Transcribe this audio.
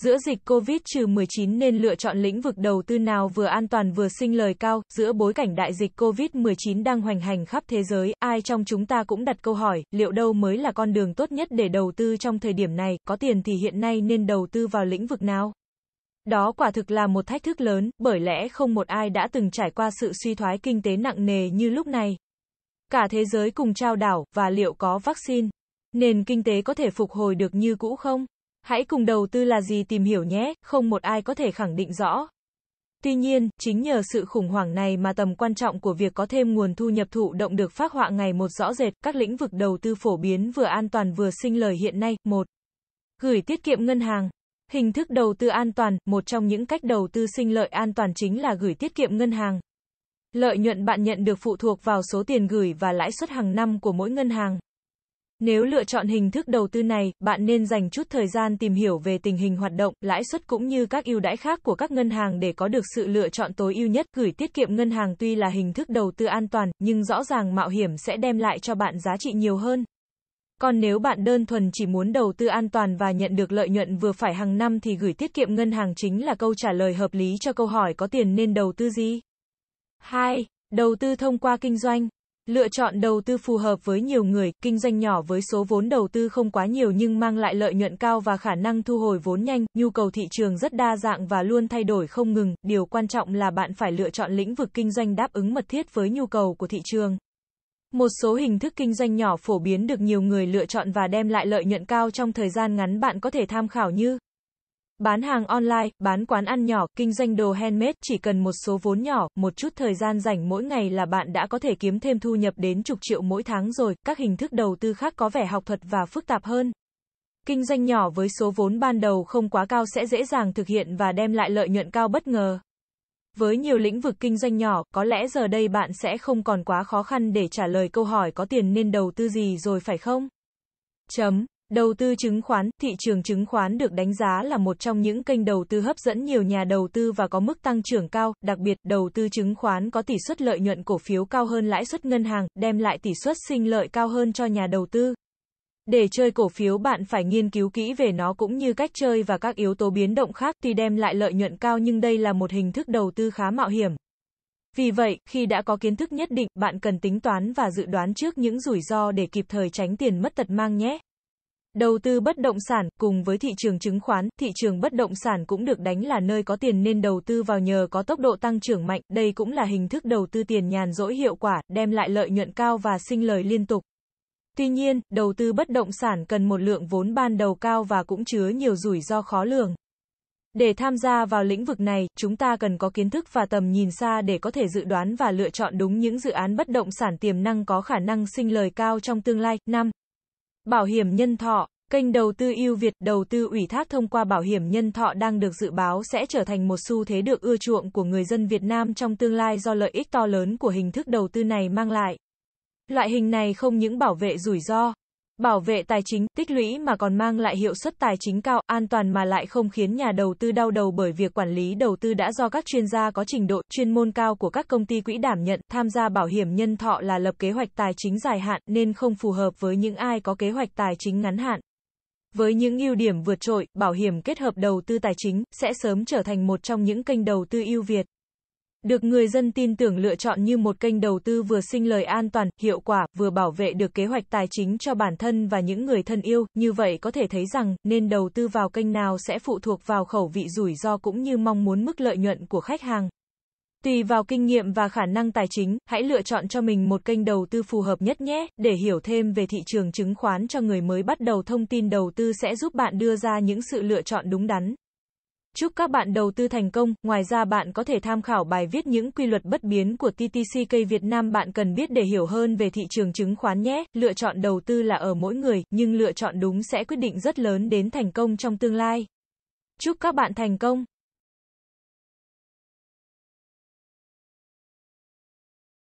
Giữa dịch COVID-19 nên lựa chọn lĩnh vực đầu tư nào vừa an toàn vừa sinh lời cao, giữa bối cảnh đại dịch COVID-19 đang hoành hành khắp thế giới, ai trong chúng ta cũng đặt câu hỏi, liệu đâu mới là con đường tốt nhất để đầu tư trong thời điểm này, có tiền thì hiện nay nên đầu tư vào lĩnh vực nào? Đó quả thực là một thách thức lớn, bởi lẽ không một ai đã từng trải qua sự suy thoái kinh tế nặng nề như lúc này. Cả thế giới cùng trao đảo, và liệu có vaccine? Nền kinh tế có thể phục hồi được như cũ không? Hãy cùng đầu tư là gì tìm hiểu nhé, không một ai có thể khẳng định rõ. Tuy nhiên, chính nhờ sự khủng hoảng này mà tầm quan trọng của việc có thêm nguồn thu nhập thụ động được phát họa ngày một rõ rệt, các lĩnh vực đầu tư phổ biến vừa an toàn vừa sinh lời hiện nay. một Gửi tiết kiệm ngân hàng. Hình thức đầu tư an toàn, một trong những cách đầu tư sinh lợi an toàn chính là gửi tiết kiệm ngân hàng. Lợi nhuận bạn nhận được phụ thuộc vào số tiền gửi và lãi suất hàng năm của mỗi ngân hàng. Nếu lựa chọn hình thức đầu tư này, bạn nên dành chút thời gian tìm hiểu về tình hình hoạt động, lãi suất cũng như các ưu đãi khác của các ngân hàng để có được sự lựa chọn tối ưu nhất. Gửi tiết kiệm ngân hàng tuy là hình thức đầu tư an toàn, nhưng rõ ràng mạo hiểm sẽ đem lại cho bạn giá trị nhiều hơn. Còn nếu bạn đơn thuần chỉ muốn đầu tư an toàn và nhận được lợi nhuận vừa phải hàng năm thì gửi tiết kiệm ngân hàng chính là câu trả lời hợp lý cho câu hỏi có tiền nên đầu tư gì. 2. Đầu tư thông qua kinh doanh Lựa chọn đầu tư phù hợp với nhiều người, kinh doanh nhỏ với số vốn đầu tư không quá nhiều nhưng mang lại lợi nhuận cao và khả năng thu hồi vốn nhanh, nhu cầu thị trường rất đa dạng và luôn thay đổi không ngừng, điều quan trọng là bạn phải lựa chọn lĩnh vực kinh doanh đáp ứng mật thiết với nhu cầu của thị trường. Một số hình thức kinh doanh nhỏ phổ biến được nhiều người lựa chọn và đem lại lợi nhuận cao trong thời gian ngắn bạn có thể tham khảo như Bán hàng online, bán quán ăn nhỏ, kinh doanh đồ handmade chỉ cần một số vốn nhỏ, một chút thời gian rảnh mỗi ngày là bạn đã có thể kiếm thêm thu nhập đến chục triệu mỗi tháng rồi. Các hình thức đầu tư khác có vẻ học thuật và phức tạp hơn. Kinh doanh nhỏ với số vốn ban đầu không quá cao sẽ dễ dàng thực hiện và đem lại lợi nhuận cao bất ngờ. Với nhiều lĩnh vực kinh doanh nhỏ, có lẽ giờ đây bạn sẽ không còn quá khó khăn để trả lời câu hỏi có tiền nên đầu tư gì rồi phải không? Chấm. Đầu tư chứng khoán, thị trường chứng khoán được đánh giá là một trong những kênh đầu tư hấp dẫn nhiều nhà đầu tư và có mức tăng trưởng cao, đặc biệt đầu tư chứng khoán có tỷ suất lợi nhuận cổ phiếu cao hơn lãi suất ngân hàng, đem lại tỷ suất sinh lợi cao hơn cho nhà đầu tư. Để chơi cổ phiếu bạn phải nghiên cứu kỹ về nó cũng như cách chơi và các yếu tố biến động khác thì đem lại lợi nhuận cao nhưng đây là một hình thức đầu tư khá mạo hiểm. Vì vậy, khi đã có kiến thức nhất định, bạn cần tính toán và dự đoán trước những rủi ro để kịp thời tránh tiền mất tật mang nhé. Đầu tư bất động sản, cùng với thị trường chứng khoán, thị trường bất động sản cũng được đánh là nơi có tiền nên đầu tư vào nhờ có tốc độ tăng trưởng mạnh, đây cũng là hình thức đầu tư tiền nhàn rỗi hiệu quả, đem lại lợi nhuận cao và sinh lời liên tục. Tuy nhiên, đầu tư bất động sản cần một lượng vốn ban đầu cao và cũng chứa nhiều rủi ro khó lường. Để tham gia vào lĩnh vực này, chúng ta cần có kiến thức và tầm nhìn xa để có thể dự đoán và lựa chọn đúng những dự án bất động sản tiềm năng có khả năng sinh lời cao trong tương lai. 5. Bảo hiểm nhân thọ, kênh đầu tư ưu Việt đầu tư ủy thác thông qua bảo hiểm nhân thọ đang được dự báo sẽ trở thành một xu thế được ưa chuộng của người dân Việt Nam trong tương lai do lợi ích to lớn của hình thức đầu tư này mang lại. Loại hình này không những bảo vệ rủi ro, Bảo vệ tài chính, tích lũy mà còn mang lại hiệu suất tài chính cao, an toàn mà lại không khiến nhà đầu tư đau đầu bởi việc quản lý đầu tư đã do các chuyên gia có trình độ, chuyên môn cao của các công ty quỹ đảm nhận, tham gia bảo hiểm nhân thọ là lập kế hoạch tài chính dài hạn nên không phù hợp với những ai có kế hoạch tài chính ngắn hạn. Với những ưu điểm vượt trội, bảo hiểm kết hợp đầu tư tài chính sẽ sớm trở thành một trong những kênh đầu tư ưu việt được người dân tin tưởng lựa chọn như một kênh đầu tư vừa sinh lời an toàn, hiệu quả, vừa bảo vệ được kế hoạch tài chính cho bản thân và những người thân yêu, như vậy có thể thấy rằng, nên đầu tư vào kênh nào sẽ phụ thuộc vào khẩu vị rủi ro cũng như mong muốn mức lợi nhuận của khách hàng. Tùy vào kinh nghiệm và khả năng tài chính, hãy lựa chọn cho mình một kênh đầu tư phù hợp nhất nhé. Để hiểu thêm về thị trường chứng khoán cho người mới bắt đầu thông tin đầu tư sẽ giúp bạn đưa ra những sự lựa chọn đúng đắn. Chúc các bạn đầu tư thành công. Ngoài ra bạn có thể tham khảo bài viết những quy luật bất biến của TTCK Việt Nam bạn cần biết để hiểu hơn về thị trường chứng khoán nhé. Lựa chọn đầu tư là ở mỗi người, nhưng lựa chọn đúng sẽ quyết định rất lớn đến thành công trong tương lai. Chúc các bạn thành công!